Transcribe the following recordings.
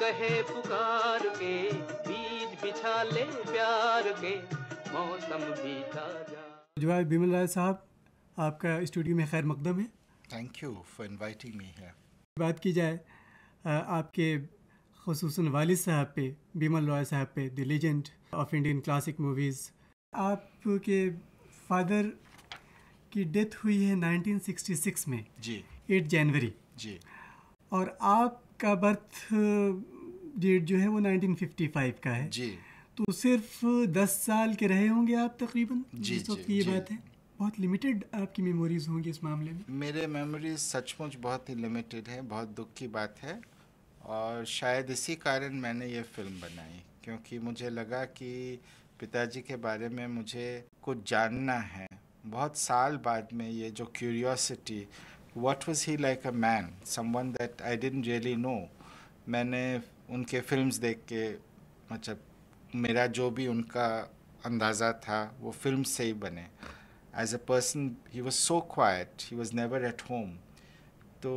कहे पुकार के बीज बिछा ले प्यार के मौसम बीता जा जवाब बिमल राय साहब आपका स्टूडियो में खैर मकदम है thank you for inviting me here बात की जाए आपके खसूस वालिद साहब पे बिमल रॉय साहब पे the legend of Indian classic movies आपके फादर की डेथ हुई है 1966 में जी 8 जनवरी जी और आप का बर्थ डेट जो है वो 1955 का है जी तो सिर्फ दस साल के रहे होंगे आप तकरीबन जी जिस वक्त ये बात है बहुत लिमिटेड आपकी मेमोरीज होंगी इस मामले में मेरे मेमोरीज सचमुच बहुत ही लिमिटेड है बहुत दुख की बात है और शायद इसी कारण मैंने ये फिल्म बनाई क्योंकि मुझे लगा कि पिताजी के बारे में मुझे कुछ जानना है बहुत साल बाद में ये जो curiosity what was he like a man? Someone that I didn't really know. मैंने उनके फिल्म्स देख के मतलब मेरा जो भी उनका अंदाज़ा था वो फिल्म से ही बने as a person he was so quiet he was never at home तो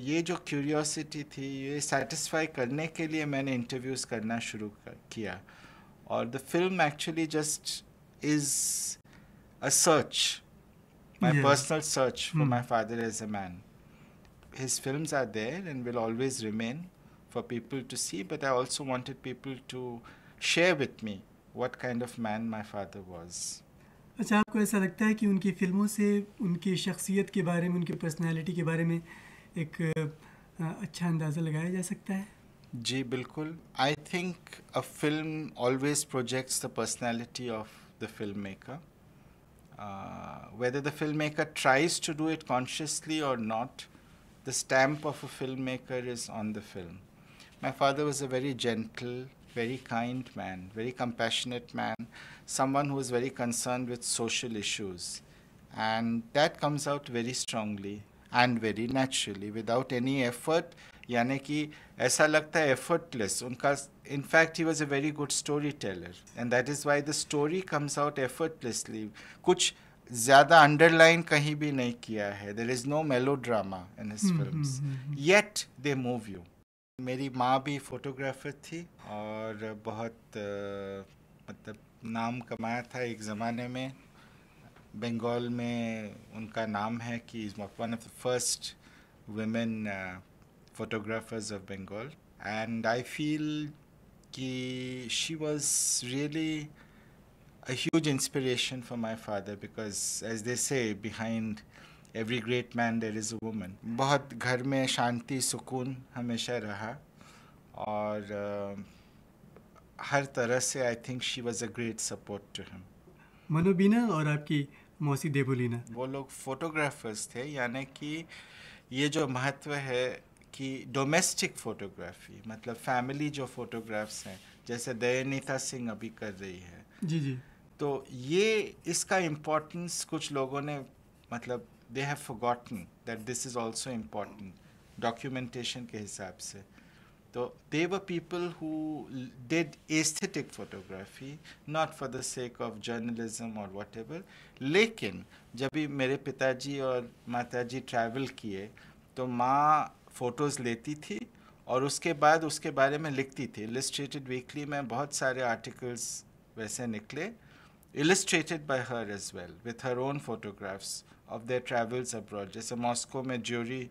ये जो क्यूरियोसिटी थी ये सेटिस्फाई करने के लिए मैंने इंटरव्यूज़ करना शुरू कर, किया और the film actually just is a search My yes. personal search for mm. my father as a man. His films are there and will always remain for people to see, but I also wanted people to share with me what kind of man my father was. अच्छा आपको ऐसा लगता है कि उनकी फिल्मों से उनकी शख्सियत के बारे में उनकी पर्सनालिटी के बारे में एक अच्छा अंदाज़ा लगाया जा सकता है जी बिल्कुल I think a film always projects the personality of the film maker uh, whether the filmmaker tries to do it consciously or not, the stamp of a filmmaker is on the film. My father was a very gentle, very kind man, very compassionate man, someone who was very concerned with social issues. And that comes out very strongly and very naturally without any effort. यानी कि ऐसा लगता है effortless उनका in fact, he was a very good storyteller. And that is why the story comes out effortlessly. Kuch zyada underline kahi bhi nahi kiya hai. There is no melodrama in his films. Yet, they move you. My mother was a photographer. Thi, aur bahut, uh, matab, naam kamaya tha ek zamane Bengal mein unka naam hai ki is one of the first women photographers of Bengal. And I feel कि she was really a huge inspiration for my father because as they say behind every great man there is a woman बहुत घर में शांति सुकून हमेशा रहा और uh, हर तरह से I think she was a great support to him Manobina और आपकी मौसी देबोलीना वो लोग फोटोग्राफर्स थे यानी कि ये जो महत्व है कि डोमेस्टिक फोटोग्राफी मतलब फैमिली जो फोटोग्राफ्स हैं जैसे दयानीता सिंह अभी कर रही है जी जी तो ये इसका इम्पोर्टेंस कुछ लोगों ने मतलब they have forgotten that this is also important documentation के हिसाब से तो they were people who did aesthetic photography not for the sake of journalism और वट एवर लेकिन जब भी मेरे पिताजी और माताजी ट्रैवल किए तो माँ फ़ोटोज़ लेती थी और उसके बाद उसके बारे में लिखती थी इलिस्ट्रेटेड वीकली में बहुत सारे आर्टिकल्स वैसे निकले illustrated by her as well with her own photographs of their travels abroad जैसे मॉस्को में ज्यूरी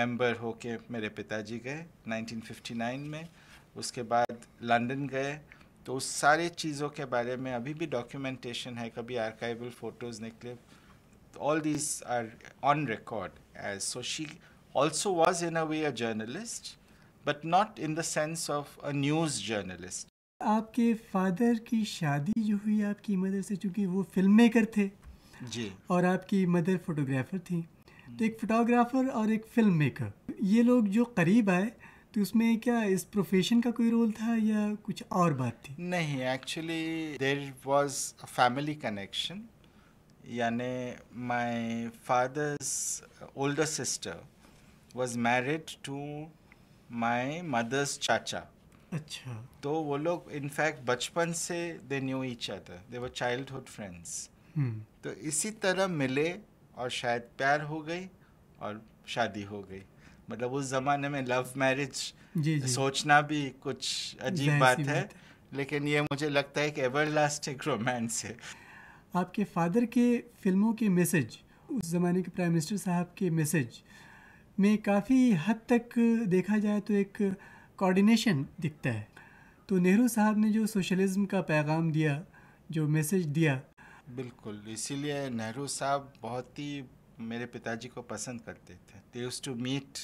मेंबर होके मेरे पिताजी गए 1959 में उसके बाद लंदन गए तो उस सारे चीज़ों के बारे में अभी भी डॉक्यूमेंटेशन है कभी आर्काइवल फोटोज़ निकले all these are on record as so she also was in a way a journalist, but not in the sense of a news journalist. आपके फादर की शादी जो हुई आपकी मदर से चूंकि वो फिल्म मेकर थे जी और आपकी मदर फोटोग्राफर थी तो एक फोटोग्राफर और एक फिल्म मेकर ये लोग जो करीब आए तो उसमें क्या इस प्रोफेशन का कोई रोल था या कुछ और बात थी नहीं actually there was a family connection यानी my father's older sister was married to my mother's chacha अच्छा तो वो लोग इनफैक्ट बचपन से they knew each other they वो चाइल्ड हुड फ्रेंड्स तो इसी तरह मिले और शायद प्यार हो गई और शादी हो गई मतलब उस ज़माने में लव मैरिज सोचना भी कुछ अजीब बात है बात। लेकिन ये मुझे लगता है कि एवर लास्टिक रोमांस है आपके फादर के फिल्मों के मैसेज उस ज़माने के प्राइम मिनिस्टर साहब के मैसेज में काफ़ी हद तक देखा जाए तो एक कोऑर्डिनेशन दिखता है तो नेहरू साहब ने जो सोशलिज्म का पैगाम दिया जो मैसेज दिया बिल्कुल इसीलिए नेहरू साहब बहुत ही मेरे पिताजी को पसंद करते थे they used to meet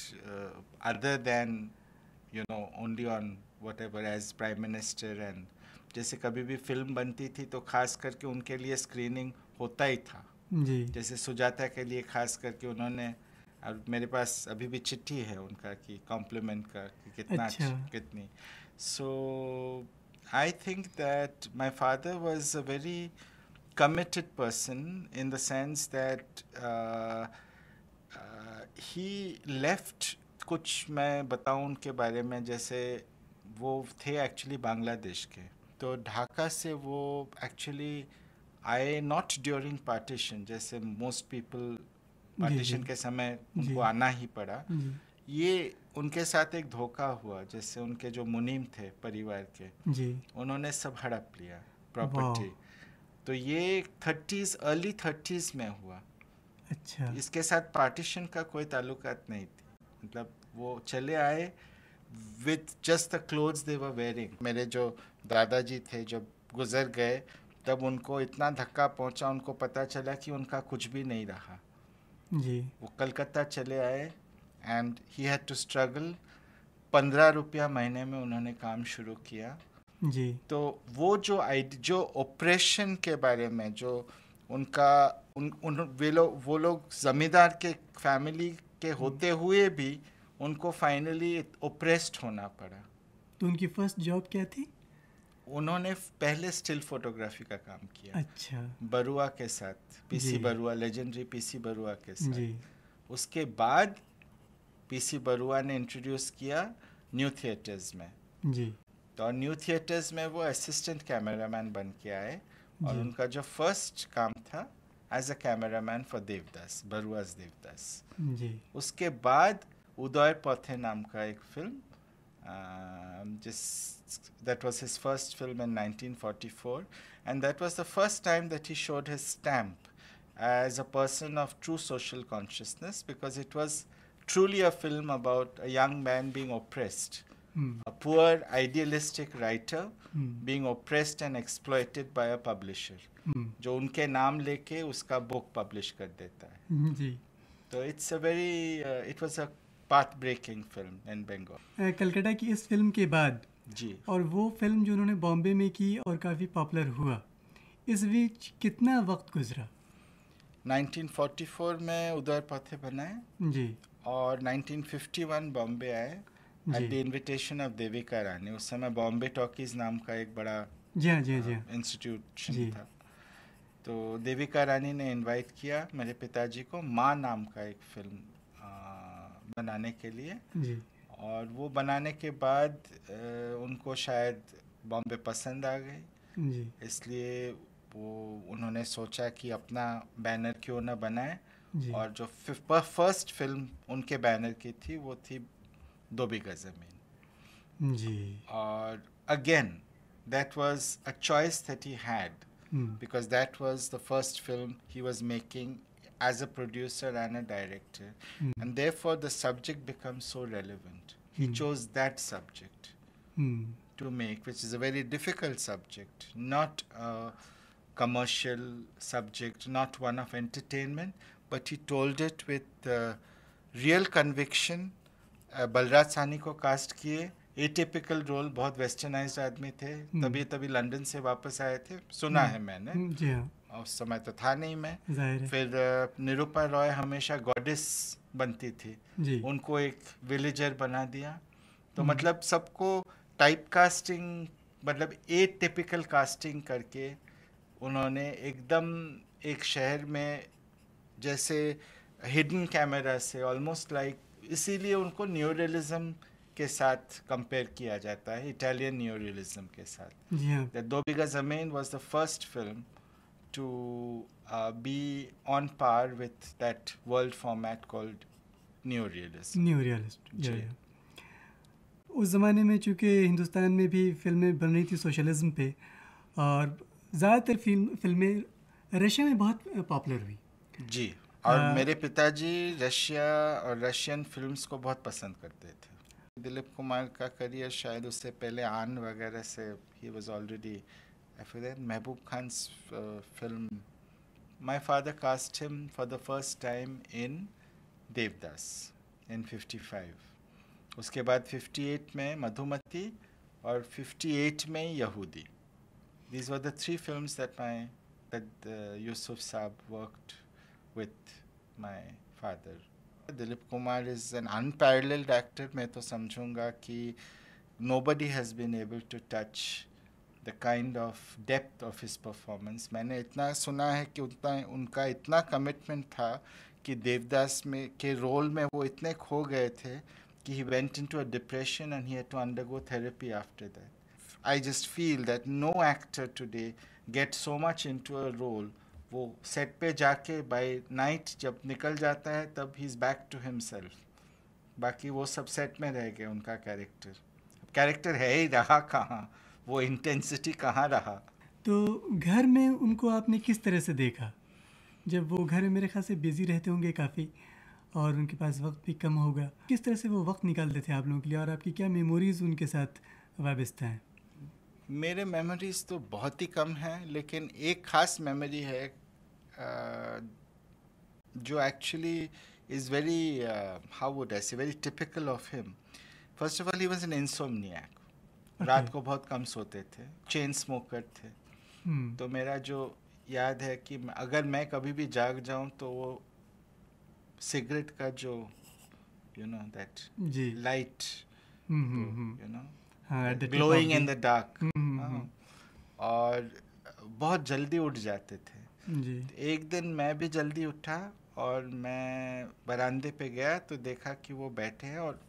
other then you know only on whatever as prime minister and जैसे कभी भी फिल्म बनती थी तो खास करके उनके लिए स्क्रीनिंग होता ही था जी जैसे सुजाता के लिए खास करके उन्होंने और मेरे पास अभी भी चिट्ठी है उनका कि कॉम्प्लीमेंट का कि कितना अच्छा। कितनी so I think that my father was a very committed person in the sense that he left कुछ मैं बताऊँ उनके बारे में जैसे वो थे एक्चुअली बांग्लादेश के तो ढाका से वो actually I not during partition जैसे मोस्ट पीपल पार्टीशन के समय उनको आना ही पड़ा ये उनके साथ एक धोखा हुआ जैसे उनके जो मुनीम थे परिवार के जी उन्होंने सब हड़प लिया प्रॉपर्टी तो ये थर्टीज अर्ली थर्टीज में हुआ अच्छा इसके साथ पार्टीशन का कोई ताल्लुकात नहीं थी मतलब वो चले आए with just the cloth they were wearing मेरे जो दादाजी थे जब गुजर गए तब उनको इतना धक्का पहुंचा उनको पता चला कि उनका कुछ भी नहीं रहा जी वो कलकत्ता चले आए and he had to struggle पंद्रह रुपया महीने में उन्होंने काम शुरू किया जी तो वो जो आई जो ऑपरेशन के बारे में जो उनका उन उन वे लोग वो लोग ज़मींदार के फैमिली के होते हुए भी उनको फाइनली ओप्रेस्ड होना पड़ा तो उनकी फर्स्ट जॉब क्या थी उन्होंने पहले स्टिल फोटोग्राफी का काम किया अच्छा बरुआ के साथ PC Barua legendary PC Barua के साथ उसके बाद पीसी बरुआ ने इंट्रोड्यूस किया न्यू थिएटर्स में जी तो न्यू थिएटर्स में वो असिस्टेंट कैमरामैन बन के आए और उनका जो फर्स्ट काम था as a cameraman for Devdas Barua's Devdas ji उसके बाद उदय पथे नाम का एक film Um, just that was his first film in 1944, and that was the first time that he showed his stamp as a person of true social consciousness because it was truly a film about a young man being oppressed. Mm. A poor, idealistic writer mm. being oppressed and exploited by a publisher, mm. जो उनके नाम लेके उसका book publish So it's a very, uh, it was a path breaking film in Bengal Calcutta की इस film के बाद जी और वो फिल्म जो उन्होंने बॉम्बे में की और काफ़ी पॉपुलर हुआ इस बीच कितना वक्त गुजरा 1944 में उधर पथे बनाए जी और 1951 बॉम्बे आए at the invitation of Devika Rani उस समय बॉम्बे टॉकीज नाम का एक बड़ा जी हाँ, जी हाँ, जी इंस्टीट्यूट हाँ। था तो देविका रानी ने इनवाइट किया मेरे पिताजी को माँ नाम का एक फिल्म बनाने के लिए जी और वो बनाने के बाद उनको शायद बॉम्बे पसंद आ गई जी इसलिए वो उन्होंने सोचा कि अपना बैनर क्यों ना बनाए और जो फर्स्ट फिल्म उनके बैनर की थी वो थी दो बीघा ज़मीन जी और again that was a choice that he had because that was the first film he was making as a producer and a director. Mm. And therefore, the subject becomes so relevant. He mm. chose that subject mm. to make, which is a very difficult subject, not a commercial subject, not one of entertainment, but he told it with uh, real conviction. Balraj Sahni को cast किए a typical role बहुत westernised आदमी थे तभी तभी London से वापस आए थे सुना है मैंने उस समय तो था नहीं मैं फिर निरूपा रॉय हमेशा गॉडेस बनती थी उनको एक विलेजर बना दिया तो हम्म। मतलब सबको टाइप कास्टिंग मतलब ए टिपिकल कास्टिंग करके उन्होंने एकदम एक शहर में जैसे हिडन कैमरा से ऑलमोस्ट लाइक इसीलिए उनको न्यूरलिज्म के साथ कंपेयर किया जाता है इटालियन न्यूरलिज्म के साथ हाँ। Do Bigha Zameen was the first film to uh, be on par with that world format called neorealist. Neorealist. Yeah, yeah. उस ज़माने में चूँकि हिंदुस्तान में भी फिल्में बन रही थी सोशलिज्म पे और ज़्यादातर फिल्म फिल्में रशिया में बहुत पॉपुलर हुई जी और आ, मेरे पिताजी रशिया और रशियन फिल्म्स को बहुत पसंद करते थे दिलीप कुमार का करियर शायद उससे पहले आन वगैरह से ही was already feel that Mehboob Khan's uh, film my father cast him for the first time in Devdas in 55 Uske baad 58 mein Madhumati or 58 mein Yahudi. these were the three films that my that uh, Yusuf Saab worked with my father Dilip Kumar is an unparalleled actor मैं to ki nobody has been able to touch the kind of depth of his performance मैंने इतना सुना है कि उतना उनका इतना commitment था कि देवदास में के रोल में वो इतने खो गए थे कि he went in to a depression and he had to go therapy after that I just feel that no actor today get so much in to a role वो सेट पे जाके बाई नाइट जब निकल जाता है तब he is back to himself बाकी वो सब सेट में रह गए उनका कैरेक्टर कैरेक्टर है ही रहा कहाँ वो इंटेंसिटी कहाँ रहा तो घर में उनको आपने किस तरह से देखा जब वो घर में मेरे ख्याल से बिज़ी रहते होंगे काफ़ी और उनके पास वक्त भी कम होगा किस तरह से वो वक्त निकालते थे आप लोगों के लिए और आपकी क्या मेमोरीज़ उनके साथ वाबस्त हैं मेरे मेमोरीज़ तो बहुत ही कम हैं लेकिन एक ख़ास मेमोरी है जो actually is very how would very typical of him first of all he was an insomniac रात को बहुत कम सोते थे चेन स्मोकर थे hmm. तो मेरा जो याद है कि अगर मैं कभी भी जाग जाऊं तो वो सिगरेट का जो you know that light you know glowing in the dark और बहुत जल्दी उठ जाते थे जी तो एक दिन मैं भी जल्दी उठा और मैं बरामदे पे गया तो देखा कि वो बैठे हैं और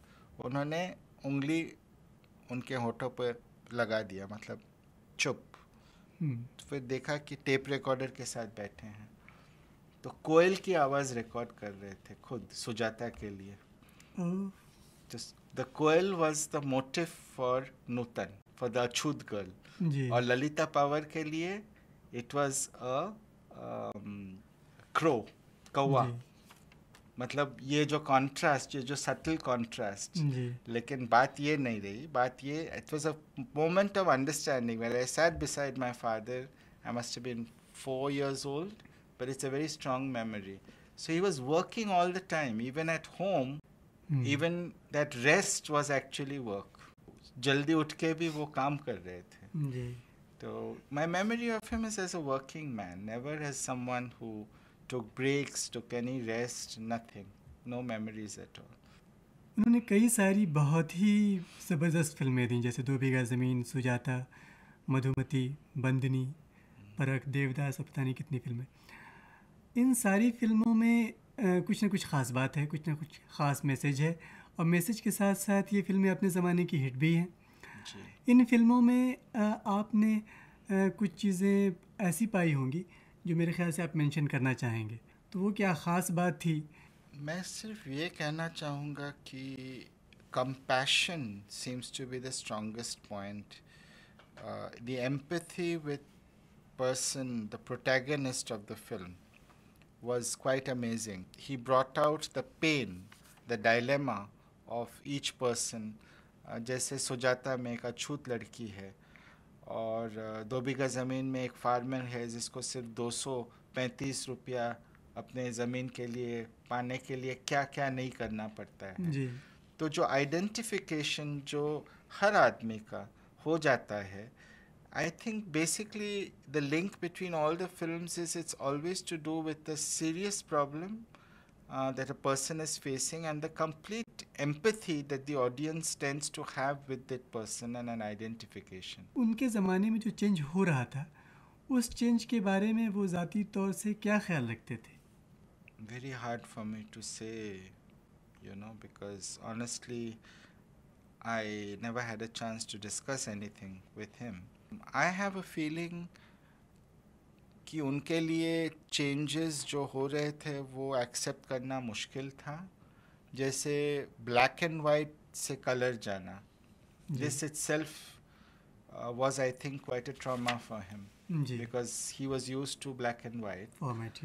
उन्होंने उंगली उनके होठों पर लगा दिया मतलब चुप हम्म। तो फिर देखा कि टेप रिकॉर्डर के साथ बैठे हैं तो कोयल की आवाज़ रिकॉर्ड कर रहे थे खुद सुजाता के लिए the hmm. Koel was the motive for Nutan for the achhut girl और ललिता पावर के लिए इट वॉज अ क्रो कौआ मतलब ये जो कॉन्ट्रास्ट ये जो सटल कॉन्ट्रास्ट लेकिन बात ये नहीं रही बात ये it was a moment of understanding where I sat beside my father I must been four years old but it's a very strong memory so he was working all the time even at home even that rest was actually work जल्दी उठ के भी वो काम कर रहे थे तो my memory of him is as a working man never has someone who took breaks, took any rest, nothing. No memories at all. उन्होंने कई सारी बहुत ही ज़बरदस्त फिल्में दी जैसे दो बीघा ज़मीन सुजाता मधुमती बंदनी परख देवदास पता नहीं कितनी फिल्में इन सारी फिल्मों में आ, कुछ ना कुछ ख़ास बात है कुछ ना कुछ ख़ास मैसेज है और मैसेज के साथ साथ ये फिल्में अपने ज़माने की हिट भी हैं इन फिल्मों में आ, आपने आ, कुछ चीज़ें ऐसी पाई होंगी जो मेरे ख्याल से आप मेंशन करना चाहेंगे तो वो क्या ख़ास बात थी मैं सिर्फ ये कहना चाहूँगा कि compassion seems to be the strongest point the empathy with person the protagonist of the film was quite amazing he brought out the pain the dilemma of each person जैसे सुजाता में एक अछूत लड़की है और दो बीघा ज़मीन में एक फार्मर है जिसको सिर्फ दो सौ पैंतीस रुपया अपने ज़मीन के लिए पाने के लिए क्या क्या नहीं करना पड़ता है जी। तो जो आइडेंटिफिकेशन जो हर आदमी का हो जाता है I think basically the link between all the film is it's always to do with the serious problem uh, that a person is facing and the complete empathy that the audience tends to have with that person and an identification. उनके ज़माने में जो change हो रहा था उस change के बारे में वो ज़ाती तौर से क्या ख्याल रखते थे Very hard for me to say, you know, because honestly, I never had a chance to discuss anything with him. I have a feeling कि उनके लिए चेंजेस जो हो रहे थे वो एक्सेप्ट करना मुश्किल था जैसे ब्लैक एंड वाइट से कलर जाना this itself was I think quite a trauma for him because he was used to black and white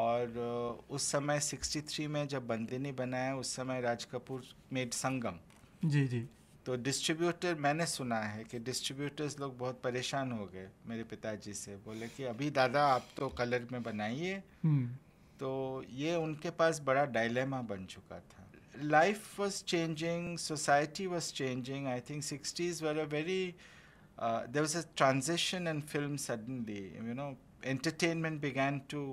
और uh, उस समय 63 में जब बंदे ने बनाया उस समय राज कपूर मेड संगम जी जी तो डिस्ट्रीब्यूटर मैंने सुना है कि डिस्ट्रीब्यूटर्स लोग बहुत परेशान हो गए मेरे पिताजी से बोले कि अभी दादा आप तो कलर में बनाइए हम्म। तो ये उनके पास बड़ा डायलेमा बन चुका था life was changing society was changing I think sixties were a very there was a transition in film suddenly you know entertainment began to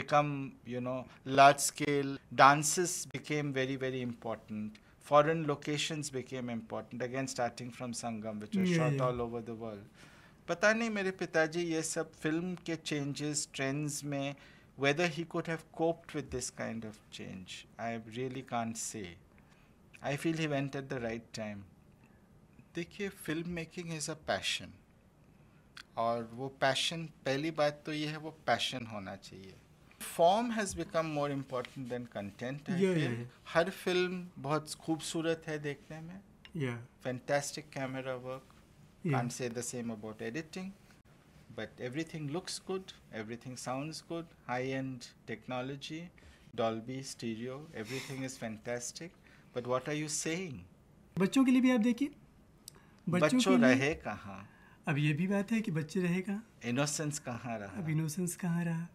become you know large scale dances became very very important foreign locations became important again starting from sangam which was yeah, shot yeah. all over the world पता नहीं मेरे पिताजी ये सब film के changes trends में whether he could have coped with this kind of change I really can't say I feel he went at the right time देखिए film making is a passion और वो पैशन पहली बात तो ये है वो पैशन होना चाहिए form has become more important than content हर फिल्म बहुत खूबसूरत है देखने में फैंटेस्टिक कैमरा वर्क से the same about editing but everything looks good everything sound good high end technology Dolby stereo everything is fantastic but what are you saying बच्चों के लिए भी आप देखिए बच्चों रहे कहाँ अब ये भी बात है कि बच्चे रहेगा इनोसेंस कहाँ रहा अब इनोसेंस कहाँ रहा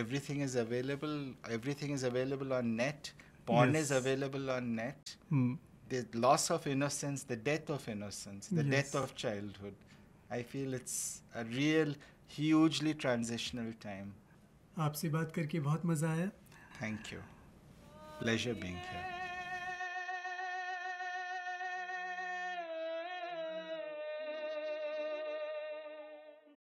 everything is available everything is available on net porn yes. is available on net mm. the loss of innocence the death of innocence the yes. death of childhood i feel it's a real hugely transitional time आपसे बात करके बहुत मज़ा आया